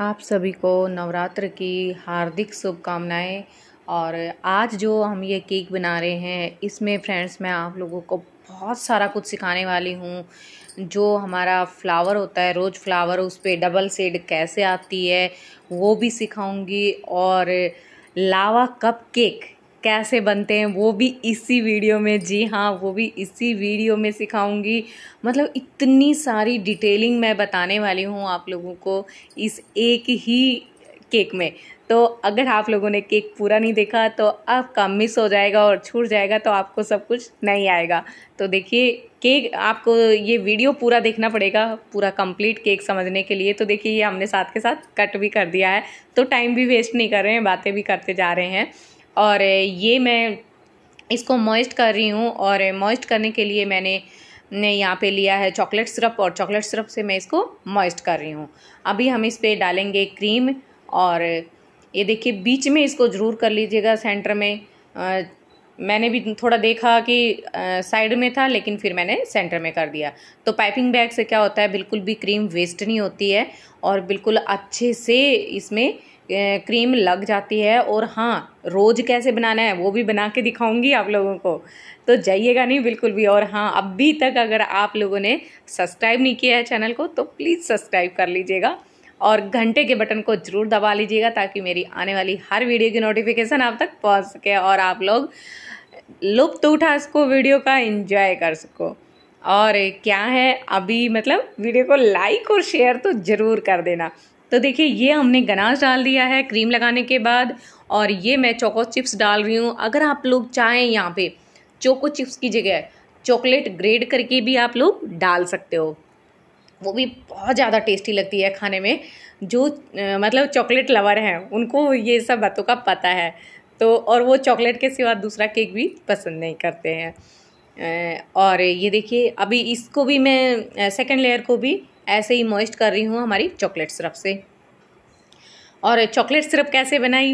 आप सभी को नवरात्र की हार्दिक शुभकामनाएं और आज जो हम ये केक बना रहे हैं इसमें फ्रेंड्स मैं आप लोगों को बहुत सारा कुछ सिखाने वाली हूँ जो हमारा फ्लावर होता है रोज़ फ्लावर उस पर डबल सेड कैसे आती है वो भी सिखाऊंगी और लावा कप केक कैसे बनते हैं वो भी इसी वीडियो में जी हाँ वो भी इसी वीडियो में सिखाऊंगी मतलब इतनी सारी डिटेलिंग मैं बताने वाली हूँ आप लोगों को इस एक ही केक में तो अगर आप लोगों ने केक पूरा नहीं देखा तो आपका मिस हो जाएगा और छूट जाएगा तो आपको सब कुछ नहीं आएगा तो देखिए केक आपको ये वीडियो पूरा देखना पड़ेगा पूरा कंप्लीट केक समझने के लिए तो देखिए ये हमने साथ के साथ कट भी कर दिया है तो टाइम भी वेस्ट नहीं कर रहे हैं बातें भी करते जा रहे हैं और ये मैं इसको मॉइस्ट कर रही हूँ और मॉइस्ट करने के लिए मैंने ने यहाँ पे लिया है चॉकलेट सिरप और चॉकलेट सिरप से मैं इसको मॉइस्ट कर रही हूँ अभी हम इस पर डालेंगे क्रीम और ये देखिए बीच में इसको ज़रूर कर लीजिएगा सेंटर में आ, मैंने भी थोड़ा देखा कि साइड में था लेकिन फिर मैंने सेंटर में कर दिया तो पाइपिंग बैग से क्या होता है बिल्कुल भी क्रीम वेस्ट नहीं होती है और बिल्कुल अच्छे से इसमें क्रीम लग जाती है और हाँ रोज़ कैसे बनाना है वो भी बना के दिखाऊंगी आप लोगों को तो जाइएगा नहीं बिल्कुल भी और हाँ अभी तक अगर आप लोगों ने सब्सक्राइब नहीं किया है चैनल को तो प्लीज़ सब्सक्राइब कर लीजिएगा और घंटे के बटन को ज़रूर दबा लीजिएगा ताकि मेरी आने वाली हर वीडियो की नोटिफिकेशन आप तक पहुँच सके और आप लोग लुप्त तो उठा सको वीडियो का इंजॉय कर सको और क्या है अभी मतलब वीडियो को लाइक और शेयर तो ज़रूर कर देना तो देखिए ये हमने गनाज डाल दिया है क्रीम लगाने के बाद और ये मैं चोको चिप्स डाल रही हूँ अगर आप लोग चाहें यहाँ पे चोको चिप्स की जगह चॉकलेट ग्रेड करके भी आप लोग डाल सकते हो वो भी बहुत ज़्यादा टेस्टी लगती है खाने में जो मतलब चॉकलेट लवर हैं उनको ये सब बातों का पता है तो और वो चॉकलेट के सिवा दूसरा केक भी पसंद नहीं करते हैं और ये देखिए अभी इसको भी मैं सेकंड लेयर को भी ऐसे ही मॉइस्ट कर रही हूँ हमारी चॉकलेट सिरप से और चॉकलेट सिरप कैसे बनाई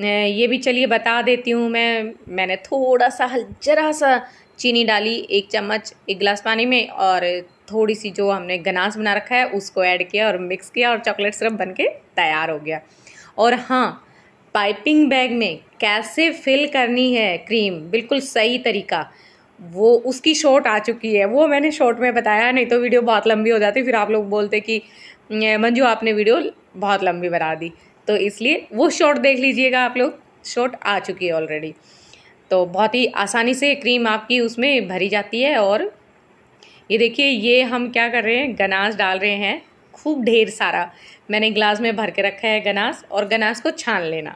ये भी चलिए बता देती हूँ मैं मैंने थोड़ा सा जरा सा चीनी डाली एक चम्मच एक गिलास पानी में और थोड़ी सी जो हमने गनास बना रखा है उसको ऐड किया और मिक्स किया और चॉकलेट सिरप बन के तैयार हो गया और हाँ पाइपिंग बैग में कैसे फिल करनी है क्रीम बिल्कुल सही तरीका वो उसकी शॉर्ट आ चुकी है वो मैंने शॉर्ट में बताया नहीं तो वीडियो बहुत लंबी हो जाती फिर आप लोग बोलते कि मंजू आपने वीडियो बहुत लंबी बना दी तो इसलिए वो शॉर्ट देख लीजिएगा आप लोग शॉर्ट आ चुकी है ऑलरेडी तो बहुत ही आसानी से क्रीम आपकी उसमें भरी जाती है और ये देखिए ये हम क्या कर रहे हैं गनाज डाल रहे हैं खूब ढेर सारा मैंने ग्लास में भर के रखा है गनास और गनास को छान लेना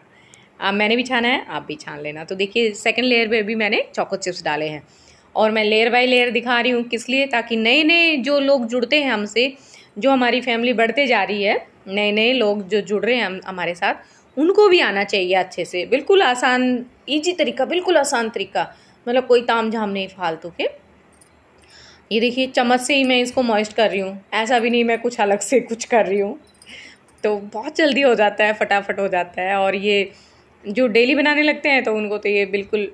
आप मैंने भी छाना है आप भी छान लेना तो देखिए सेकंड लेयर पे भी मैंने चोको चिप्स डाले हैं और मैं लेयर बाय लेयर दिखा रही हूँ किस लिए ताकि नए नए जो लोग जुड़ते हैं हमसे जो हमारी फैमिली बढ़ते जा रही है नए नए लोग जो जुड़ रहे हैं हम हमारे साथ उनको भी आना चाहिए अच्छे से बिल्कुल आसान ईजी तरीका बिल्कुल आसान तरीका मतलब कोई ताम झाम नहीं फालतू के ये देखिए चम्मच से ही मैं इसको मॉइस्ट कर रही हूँ ऐसा भी नहीं मैं कुछ अलग से कुछ कर रही हूँ तो बहुत जल्दी हो जाता है फटाफट हो जाता है और ये जो डेली बनाने लगते हैं तो उनको तो ये बिल्कुल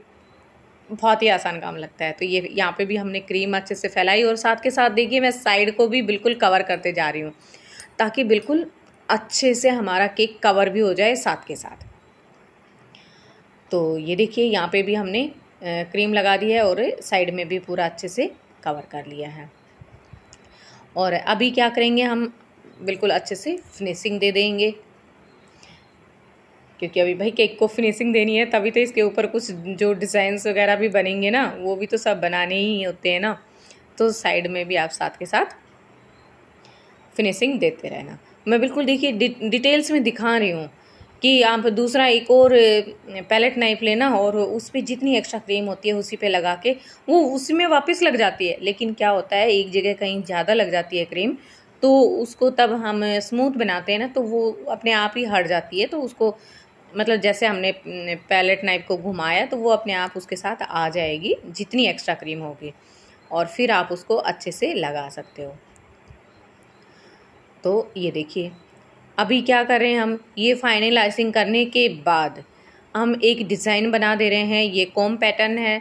बहुत ही आसान काम लगता है तो ये यहाँ पे भी हमने क्रीम अच्छे से फैलाई और साथ के साथ देखिए मैं साइड को भी बिल्कुल कवर करते जा रही हूँ ताकि बिल्कुल अच्छे से हमारा केक कवर भी हो जाए साथ के साथ तो ये देखिए यहाँ पे भी हमने क्रीम लगा दी है और साइड में भी पूरा अच्छे से कवर कर लिया है और अभी क्या करेंगे हम बिल्कुल अच्छे से फिनिशिंग दे देंगे क्योंकि अभी भाई केक को फिनिशिंग देनी है तभी तो इसके ऊपर कुछ जो डिज़ाइंस वगैरह भी बनेंगे ना वो भी तो सब बनाने ही होते हैं ना तो साइड में भी आप साथ के साथ फिनिशिंग देते रहना मैं बिल्कुल देखिए डि, डिटेल्स में दिखा रही हूँ कि आप दूसरा एक और पैलेट नाइफ लेना और उस पर जितनी एक्स्ट्रा क्रीम होती है उसी पे लगा के वो उसी में वापस लग जाती है लेकिन क्या होता है एक जगह कहीं ज़्यादा लग जाती है क्रीम तो उसको तब हम स्मूथ बनाते हैं ना तो वो अपने आप ही हट जाती है तो उसको मतलब जैसे हमने पैलेट नाइफ को घुमाया तो वो अपने आप उसके साथ आ जाएगी जितनी एक्स्ट्रा क्रीम होगी और फिर आप उसको अच्छे से लगा सकते हो तो ये देखिए अभी क्या कर रहे हैं हम ये फाइनलाइजिंग करने के बाद हम एक डिज़ाइन बना दे रहे हैं ये कॉम पैटर्न है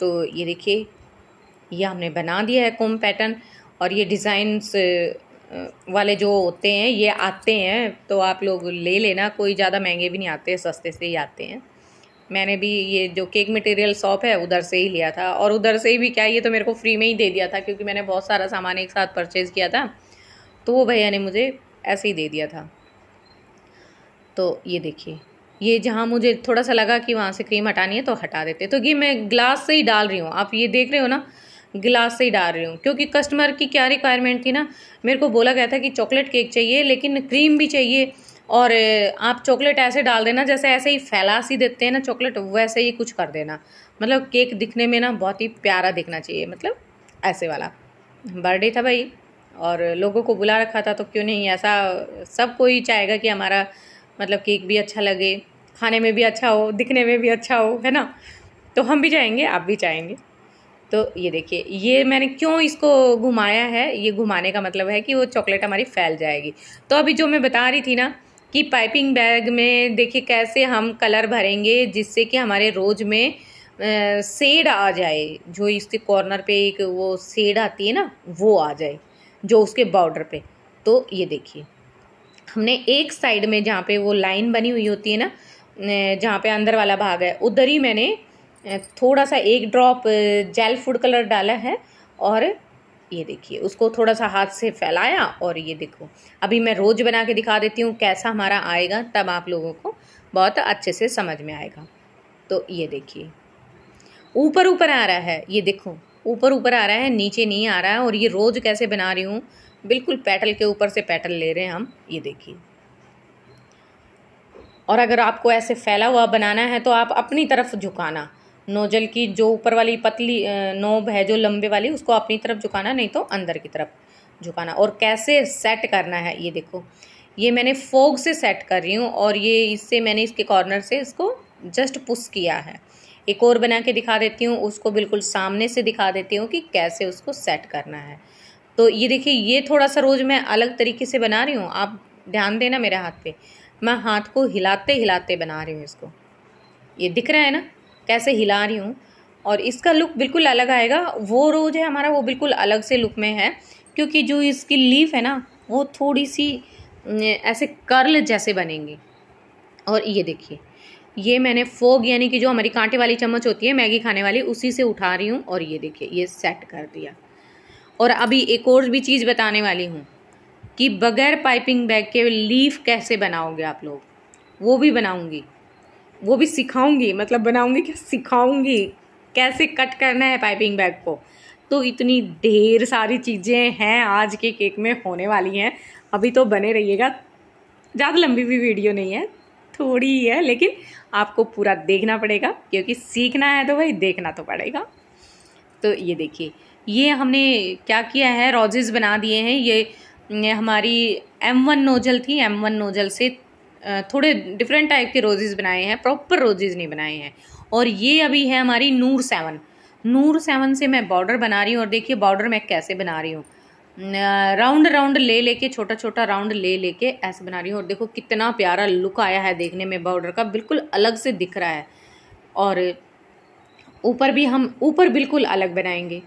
तो ये देखिए ये हमने बना दिया है कॉम पैटर्न और ये डिज़ाइंस वाले जो होते हैं ये आते हैं तो आप लोग ले लेना कोई ज़्यादा महंगे भी नहीं आते सस्ते से ही आते हैं मैंने भी ये जो केक मटेरियल शॉप है उधर से ही लिया था और उधर से ही भी क्या ये तो मेरे को फ्री में ही दे दिया था क्योंकि मैंने बहुत सारा सामान एक साथ परचेज़ किया था तो वो भैया ने मुझे ऐसे ही दे दिया था तो ये देखिए ये जहाँ मुझे थोड़ा सा लगा कि वहाँ से क्रीम हटानी है तो हटा देते तो ये मैं ग्लास से ही डाल रही हूँ आप ये देख रहे हो ना गिलास से ही डाल रही हूँ क्योंकि कस्टमर की क्या रिक्वायरमेंट थी ना मेरे को बोला गया था कि चॉकलेट केक चाहिए लेकिन क्रीम भी चाहिए और आप चॉकलेट ऐसे डाल देना जैसे ऐसे ही फैला सी देते हैं ना चॉकलेट वैसे ही कुछ कर देना मतलब केक दिखने में ना बहुत ही प्यारा दिखना चाहिए मतलब ऐसे वाला बर्थडे था भाई और लोगों को बुला रखा था तो क्यों नहीं ऐसा सब कोई चाहेगा कि हमारा मतलब केक भी अच्छा लगे खाने में भी अच्छा हो दिखने में भी अच्छा हो है ना तो हम भी जाएंगे आप भी जाएंगे तो ये देखिए ये मैंने क्यों इसको घुमाया है ये घुमाने का मतलब है कि वो चॉकलेट हमारी फैल जाएगी तो अभी जो मैं बता रही थी ना कि पाइपिंग बैग में देखिए कैसे हम कलर भरेंगे जिससे कि हमारे रोज में सेड आ जाए जो इसके कॉर्नर पे एक वो सेड आती है ना वो आ जाए जो उसके बॉर्डर पे तो ये देखिए हमने एक साइड में जहाँ पे वो लाइन बनी हुई होती है ना जहाँ पे अंदर वाला भाग है उधर ही मैंने थोड़ा सा एक ड्रॉप जेल फूड कलर डाला है और ये देखिए उसको थोड़ा सा हाथ से फैलाया और ये देखो अभी मैं रोज़ बना के दिखा देती हूँ कैसा हमारा आएगा तब आप लोगों को बहुत अच्छे से समझ में आएगा तो ये देखिए ऊपर ऊपर आ रहा है ये देखो ऊपर ऊपर आ रहा है नीचे नहीं आ रहा है और ये रोज़ कैसे बना रही हूँ बिल्कुल पैटल के ऊपर से पैटल ले रहे हैं हम ये देखिए और अगर आपको ऐसे फैला हुआ बनाना है तो आप अपनी तरफ झुकाना नोजल की जो ऊपर वाली पतली नोब है जो लंबे वाली उसको अपनी तरफ झुकाना नहीं तो अंदर की तरफ झुकाना और कैसे सेट करना है ये देखो ये मैंने फोग से सेट कर रही हूँ और ये इससे मैंने इसके कॉर्नर से इसको जस्ट पुश किया है एक और बना के दिखा देती हूँ उसको बिल्कुल सामने से दिखा देती हूँ कि कैसे उसको सेट करना है तो ये देखिए ये थोड़ा सा रोज़ मैं अलग तरीके से बना रही हूँ आप ध्यान देना मेरे हाथ पे मैं हाथ को हिलाते हिलाते बना रही हूँ इसको ये दिख रहा है ना कैसे हिला रही हूँ और इसका लुक बिल्कुल अलग आएगा वो रोज है हमारा वो बिल्कुल अलग से लुक में है क्योंकि जो इसकी लीफ है ना वो थोड़ी सी ऐसे कर्ल जैसे बनेंगी और ये देखिए ये मैंने फोग यानी कि जो हमारी कांटे वाली चम्मच होती है मैगी खाने वाली उसी से उठा रही हूँ और ये देखिए ये सेट कर दिया और अभी एक और भी चीज़ बताने वाली हूँ कि बगैर पाइपिंग बैग के लीफ कैसे बनाओगे आप लोग वो भी बनाऊँगी वो भी सिखाऊंगी मतलब बनाऊंगी क्या सिखाऊंगी कैसे कट करना है पाइपिंग बैग को तो इतनी ढेर सारी चीज़ें हैं आज के केक में होने वाली हैं अभी तो बने रहिएगा ज़्यादा लंबी भी वीडियो नहीं है थोड़ी ही है लेकिन आपको पूरा देखना पड़ेगा क्योंकि सीखना है तो भाई देखना तो पड़ेगा तो ये देखिए ये हमने क्या किया है रोजेज़ बना दिए हैं ये हमारी एम वन नोजल थी एम वन नोजल से थोड़े डिफरेंट टाइप के रोजेज़ बनाए हैं प्रॉपर रोजेज़ नहीं बनाए हैं और ये अभी है हमारी नूर सेवन नूर सेवन से मैं बॉर्डर बना रही हूँ और देखिए बॉर्डर मैं कैसे बना रही हूँ राउंड राउंड ले लेके छोटा छोटा राउंड ले लेके ऐसे बना रही हूँ और देखो कितना प्यारा लुक आया है देखने में बॉर्डर का बिल्कुल अलग से दिख रहा है और ऊपर भी हम ऊपर बिल्कुल अलग बनाएंगे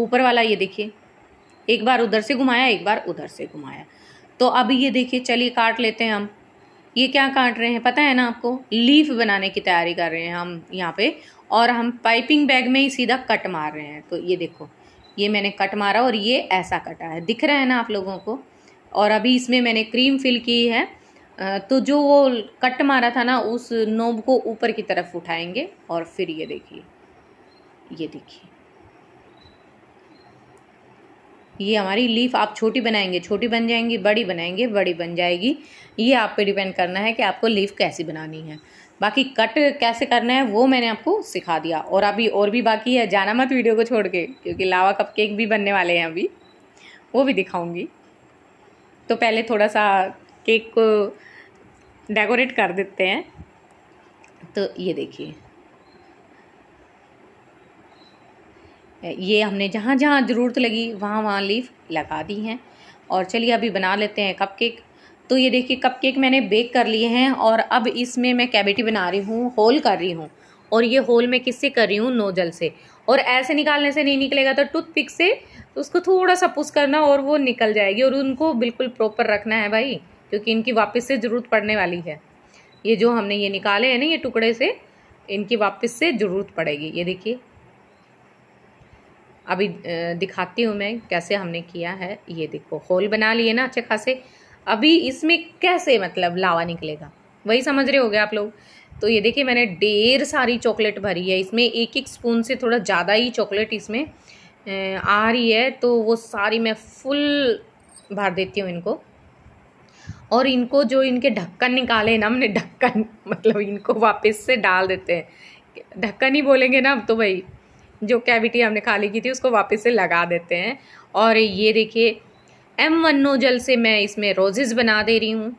ऊपर वाला ये देखिए एक बार उधर से घुमाया एक बार उधर से घुमाया तो अभी ये देखिए चलिए काट लेते हैं हम ये क्या काट रहे हैं पता है ना आपको लीफ बनाने की तैयारी कर रहे हैं हम यहाँ पे और हम पाइपिंग बैग में ही सीधा कट मार रहे हैं तो ये देखो ये मैंने कट मारा और ये ऐसा कटा है दिख रहा है ना आप लोगों को और अभी इसमें मैंने क्रीम फिल की है तो जो वो कट मारा था ना उस नोब को ऊपर की तरफ उठाएंगे और फिर ये देखिए ये देखिए ये हमारी लीफ आप छोटी बनाएंगे छोटी बन जाएंगी बड़ी बनाएंगे बड़ी बन जाएगी ये आप पे डिपेंड करना है कि आपको लीफ कैसी बनानी है बाकी कट कैसे करना है वो मैंने आपको सिखा दिया और अभी और भी बाकी है जाना मत वीडियो को छोड़ के क्योंकि लावा कप केक भी बनने वाले हैं अभी वो भी दिखाऊंगी तो पहले थोड़ा सा केक को डेकोरेट कर देते हैं तो ये देखिए ये हमने जहाँ जहाँ ज़रूरत लगी वहाँ वहाँ लीव लगा दी हैं और चलिए अभी बना लेते हैं कप केक तो ये देखिए कप केक मैंने बेक कर लिए हैं और अब इसमें मैं कैविटी बना रही हूँ होल कर रही हूँ और ये होल मैं किससे कर रही हूँ नोजल से और ऐसे निकालने से नहीं निकलेगा तो टूथपिक से तो उसको थोड़ा सा पुस करना और वो निकल जाएगी और उनको बिल्कुल प्रॉपर रखना है भाई क्योंकि इनकी वापस से ज़रूरत पड़ने वाली है ये जो हमने ये निकाले हैं ना ये टुकड़े से इनकी वापस से ज़रूरत पड़ेगी ये देखिए अभी दिखाती हूँ मैं कैसे हमने किया है ये देखो होल बना लिए ना अच्छे खासे अभी इसमें कैसे मतलब लावा निकलेगा वही समझ रहे हो गए आप लोग तो ये देखिए मैंने ढेर सारी चॉकलेट भरी है इसमें एक एक स्पून से थोड़ा ज़्यादा ही चॉकलेट इसमें आ रही है तो वो सारी मैं फुल भर देती हूँ इनको और इनको जो इनके ढक्कन निकाले ना हमने ढक्कन मतलब इनको वापस से डाल देते हैं ढक्कन ही बोलेंगे ना अब तो भाई जो कैविटी हमने खाली की थी उसको वापस से लगा देते हैं और ये देखिए एम वन्नो जल से मैं इसमें रोजेज़ बना दे रही हूँ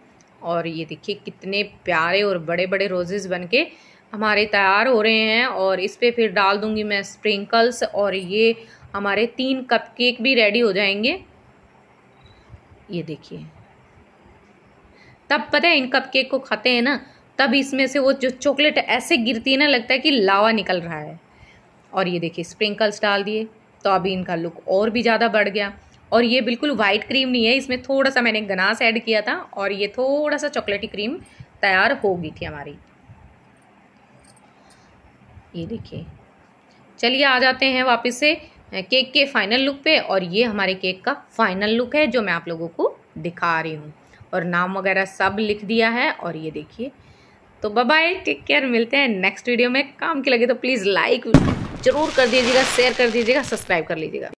और ये देखिए कितने प्यारे और बड़े बड़े रोजेज़ बन के हमारे तैयार हो रहे हैं और इस पर फिर डाल दूँगी मैं स्प्रिंकल्स और ये हमारे तीन कप केक भी रेडी हो जाएंगे ये देखिए तब पता है इन कप केक को खाते हैं ना तब इसमें से वो जो चॉकलेट ऐसे गिरती है ना लगता है कि लावा निकल रहा है और ये देखिए स्प्रिंकल्स डाल दिए तो अभी इनका लुक और भी ज़्यादा बढ़ गया और ये बिल्कुल वाइट क्रीम नहीं है इसमें थोड़ा सा मैंने गनास ऐड किया था और ये थोड़ा सा चॉकलेटी क्रीम तैयार हो गई थी हमारी ये देखिए चलिए आ जाते हैं वापस से केक के फाइनल लुक पे और ये हमारे केक का फाइनल लुक है जो मैं आप लोगों को दिखा रही हूँ और नाम वगैरह सब लिख दिया है और ये देखिए तो बाय टेक केयर मिलते हैं नेक्स्ट वीडियो में काम के लगे तो प्लीज़ लाइक जरूर कर दीजिएगा शेयर कर दीजिएगा सब्सक्राइब कर लीजिएगा